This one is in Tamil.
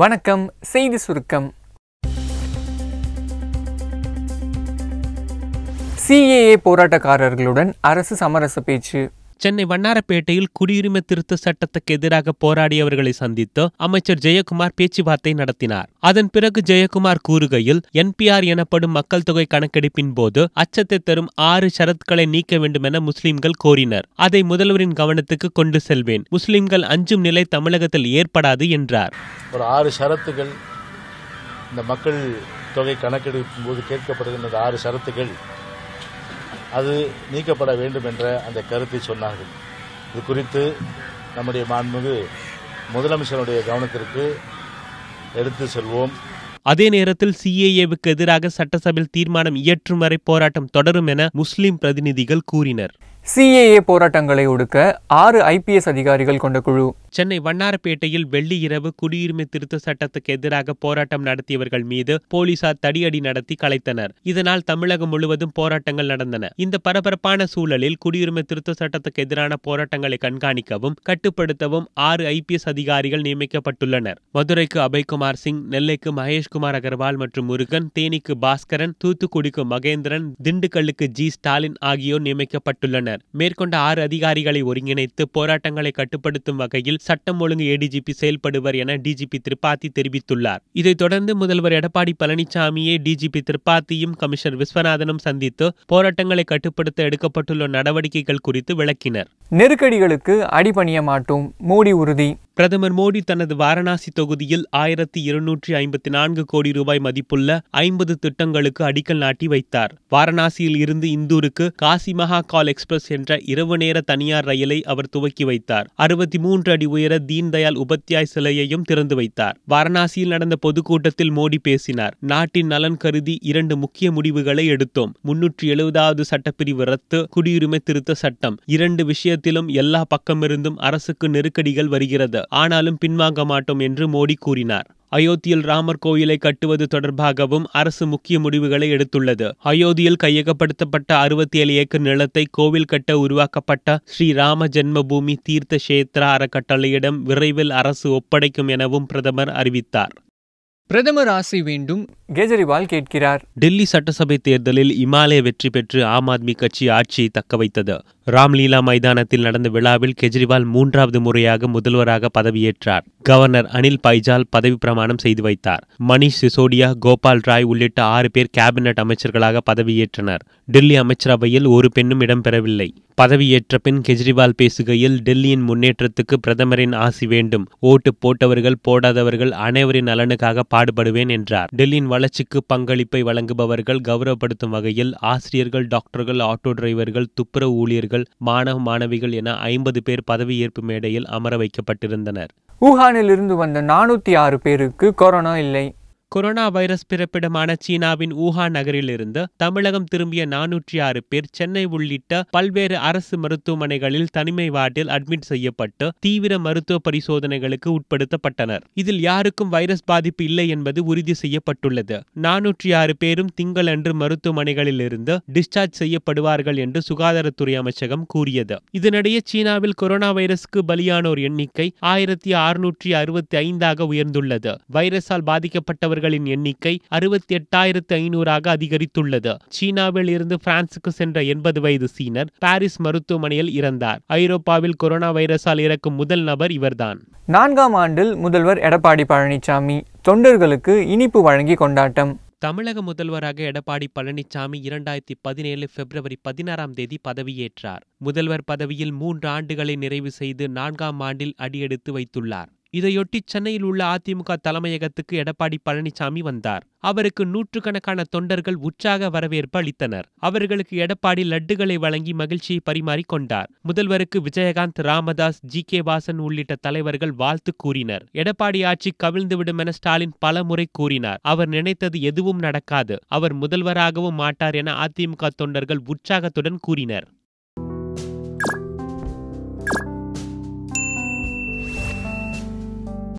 வணக்கம் செய்தி சுருக்கம் சிஏஏ போராட்டக்காரர்களுடன் அரசு சமரச பேச்சு சென்னை வண்ணாரப்பேட்டையில் குடியுரிமை திருத்த சட்டத்துக்கு எதிராக போராடியவர்களை சந்தித்து அமைச்சர் ஜெயக்குமார் பேச்சுவார்த்தை நடத்தினார் அதன் பிறகு ஜெயக்குமார் கூறுகையில் என்பிஆர் எனப்படும் மக்கள் தொகை கணக்கெடுப்பின் போது அச்சத்தை தரும் ஆறு ஷரத்துக்களை நீக்க வேண்டும் என முஸ்லிம்கள் கோரினர் அதை முதல்வரின் கவனத்துக்கு கொண்டு செல்வேன் முஸ்லிம்கள் அஞ்சும் நிலை தமிழகத்தில் ஏற்படாது என்றார் ஒரு ஆறு ஷரத்துகள் இந்த மக்கள் தொகை கணக்கெடுப்பின் போது கேட்கப்படுகின்ற ஆறு ஷரத்துகள் அது நீக்கப்பட வேண்டும் என்ற அந்த கருத்தை சொன்னார்கள் இது குறித்து நம்முடைய மாண்புமிகு முதலமைச்சருடைய கவனத்திற்கு எடுத்து செல்வோம் அதே நேரத்தில் சிஏஏவுக்கு எதிராக சட்டசபையில் தீர்மானம் இயற்றும் வரை போராட்டம் தொடரும் என முஸ்லிம் பிரதிநிதிகள் கூறினர் சிஏஏ போராட்டங்களை ஒடுக்க ஆறு ஐபிஎஸ் அதிகாரிகள் கொண்ட குழு சென்னை வண்ணாரப்பேட்டையில் வெள்ளி இரவு குடியுரிமை திருத்த சட்டத்துக்கு எதிராக போராட்டம் நடத்தியவர்கள் மீது போலீசார் தடியடி நடத்தி கலைத்தனர் இதனால் தமிழகம் முழுவதும் போராட்டங்கள் நடந்தன இந்த பரபரப்பான சூழலில் குடியுரிமை திருத்த சட்டத்துக்கு எதிரான போராட்டங்களை கண்காணிக்கவும் கட்டுப்படுத்தவும் ஆறு ஐபிஎஸ் அதிகாரிகள் நியமிக்கப்பட்டுள்ளனர் மதுரைக்கு அபய்குமார் சிங் நெல்லைக்கு மகேஷ்குமார் அகர்வால் மற்றும் முருகன் தேனிக்கு பாஸ்கரன் தூத்துக்குடிக்கு மகேந்திரன் திண்டுக்கல்லுக்கு ஜி ஸ்டாலின் ஆகியோர் நியமிக்கப்பட்டுள்ளனர் தெரிவித்தனர் மேற்கொண்ட ஆறு அதிகாரிகளை ஒருங்கிணைத்து போராட்டங்களை கட்டுப்படுத்தும் வகையில் சட்டம் ஒழுங்கு ஏடிஜிபி செயல்படுவர் என டிஜிபி திரிபாதி தெரிவித்துள்ளார் இதைத் தொடர்ந்து முதல்வர் எடப்பாடி பழனிசாமியை டிஜிபி திரிபாத்தியும் கமிஷனர் விஸ்வநாதனும் சந்தித்து போராட்டங்களை கட்டுப்படுத்த எடுக்கப்பட்டுள்ள நடவடிக்கைகள் குறித்து விளக்கினர் நெருக்கடிகளுக்கு அடிபணிய மாட்டோம் மோடி உறுதி பிரதமர் மோடி தனது வாரணாசி தொகுதியில் ஆயிரத்தி இருநூற்றி ஐம்பத்தி நான்கு கோடி ரூபாய் மதிப்புள்ள ஐம்பது திட்டங்களுக்கு அடிக்கல் நாட்டி வைத்தார் வாரணாசியில் இருந்து இந்தூருக்கு காசி மகா கால் எக்ஸ்பிரஸ் என்ற இரவு நேர தனியார் ரயிலை அவர் துவக்கி வைத்தார் அறுபத்தி மூன்று அடி உயர தீன்தயாள் உபத்தியாய் சிலையையும் திறந்து வைத்தார் வாரணாசியில் நடந்த பொதுக்கூட்டத்தில் மோடி பேசினார் நாட்டின் நலன் கருதி இரண்டு முக்கிய முடிவுகளை எடுத்தோம் முன்னூற்றி எழுபதாவது சட்டப்பிரிவு ரத்து குடியுரிமை திருத்த சட்டம் இரண்டு விஷயத்திலும் எல்லா பக்கமிருந்தும் அரசுக்கு நெருக்கடிகள் வருகிறது ஆனாலும் பின்வாங்க மாட்டோம் என்று மோடி கூறினார் அயோத்தியில் ராமர் கோயிலை கட்டுவது தொடர்பாகவும் அரசு முக்கிய முடிவுகளை எடுத்துள்ளது அயோத்தியில் கையகப்படுத்தப்பட்ட அறுபத்தி ஏழு ஏக்கர் நிலத்தை கோவில் கட்ட உருவாக்கப்பட்ட ஸ்ரீராம ஜென்மபூமி தீர்த்த கஷேத்ரா அறக்கட்டளையிடம் விரைவில் அரசு ஒப்படைக்கும் எனவும் பிரதமர் அறிவித்தார் பிரதமர் ஆசை வேண்டும் கெஜ்ரிவால் கேட்கிறார் டெல்லி சட்டசபை தேர்தலில் இமாலய வெற்றி பெற்று ஆம் ஆத்மி கட்சி ஆட்சியை தக்கவைத்தது ராம்லீலா மைதானத்தில் நடந்த விழாவில் கெஜ்ரிவால் மூன்றாவது முறையாக முதல்வராக பதவியேற்றார் கவர்னர் அனில் பைஜால் பதவி பிரமாணம் செய்து வைத்தார் மணிஷ் சிசோடியா கோபால் ராய் உள்ளிட்ட ஆறு பேர் கேபினெட் அமைச்சர்களாக பதவியேற்றனர் டெல்லி அமைச்சரவையில் ஒரு பெண்ணும் இடம்பெறவில்லை பதவியேற்ற பின் கெஜ்ரிவால் பேசுகையில் டெல்லியின் முன்னேற்றத்துக்கு பிரதமரின் ஆசி வேண்டும் ஓட்டு போட்டவர்கள் போடாதவர்கள் அனைவரின் நலனுக்காக பாடுபடுவேன் என்றார் டெல்லியின் வளர்ச்சிக்கு பங்களிப்பை வழங்குபவர்கள் கௌரவப்படுத்தும் வகையில் ஆசிரியர்கள் டாக்டர்கள் ஆட்டோ டிரைவர்கள் துப்புரவு ஊழியர்கள் மாணவர்கள் மாணவ மாணவிகள் என ஐம்பது பேர் பதவியேற்பு மேடையில் அமர வைக்கப்பட்டிருந்தனர் வூஹானில் இருந்து வந்த நானூத்தி ஆறு பேருக்கு கொரோனா இல்லை கொரோனா வைரஸ் பிறப்பிடமான சீனாவின் ஊஹான் நகரிலிருந்து தமிழகம் திரும்பிய நானூற்றி ஆறு பேர் சென்னை உள்ளிட்ட பல்வேறு அரசு மருத்துவமனைகளில் தனிமை வார்டில் அட்மிட் செய்யப்பட்டு தீவிர மருத்துவ பரிசோதனைகளுக்கு உட்படுத்தப்பட்டனர் இதில் யாருக்கும் வைரஸ் பாதிப்பு இல்லை என்பது உறுதி செய்யப்பட்டுள்ளது நானூற்றி ஆறு பேரும் திங்களன்று மருத்துவமனைகளிலிருந்து டிஸ்சார்ஜ் செய்யப்படுவார்கள் என்று சுகாதாரத்துறை அமைச்சகம் கூறியது இதனிடையே சீனாவில் கொரோனா வைரஸ்க்கு பலியானோர் எண்ணிக்கை ஆயிரத்தி அறுநூற்றி அறுபத்தி ஐந்தாக உயர்ந்துள்ளது வைரஸால் பாதிக்கப்பட்டவர் சென்றவர்களின் எண்ணிக்கை அறுபத்தி எட்டாயிரத்து ஐநூறாக அதிகரித்துள்ளது சீனாவில் இருந்து பிரான்சுக்கு சென்ற எண்பது வயது சீனர் பாரிஸ் மருத்துவமனையில் இறந்தார் ஐரோப்பாவில் கொரோனா வைரஸால் இறக்கும் முதல் நபர் இவர்தான் நான்காம் ஆண்டில் முதல்வர் எடப்பாடி பழனிசாமி தொண்டர்களுக்கு இனிப்பு வழங்கி கொண்டாட்டம் தமிழக முதல்வராக எடப்பாடி பழனிசாமி இரண்டாயிரத்தி பதினேழு பிப்ரவரி பதினாறாம் தேதி பதவியேற்றார் முதல்வர் பதவியில் மூன்று ஆண்டுகளை நிறைவு செய்து நான்காம் ஆண்டில் அடியெடுத்து வைத்துள்ளார் இதையொட்டி சென்னையில் உள்ள அதிமுக தலைமையகத்துக்கு எடப்பாடி பழனிசாமி வந்தார் அவருக்கு நூற்றுக்கணக்கான தொண்டர்கள் உற்சாக வரவேற்பு அளித்தனர் அவர்களுக்கு எடப்பாடி லட்டுகளை வழங்கி மகிழ்ச்சியை பரிமாறிக் கொண்டார் முதல்வருக்கு விஜயகாந்த் ராமதாஸ் ஜி கே வாசன் உள்ளிட்ட தலைவர்கள் வாழ்த்து கூறினர் எடப்பாடி ஆட்சி கவிழ்ந்துவிடும் என ஸ்டாலின் பல முறை கூறினார் அவர் நினைத்தது எதுவும் நடக்காது அவர் முதல்வராகவும் மாட்டார் என அதிமுக தொண்டர்கள் உற்சாகத்துடன் கூறினர்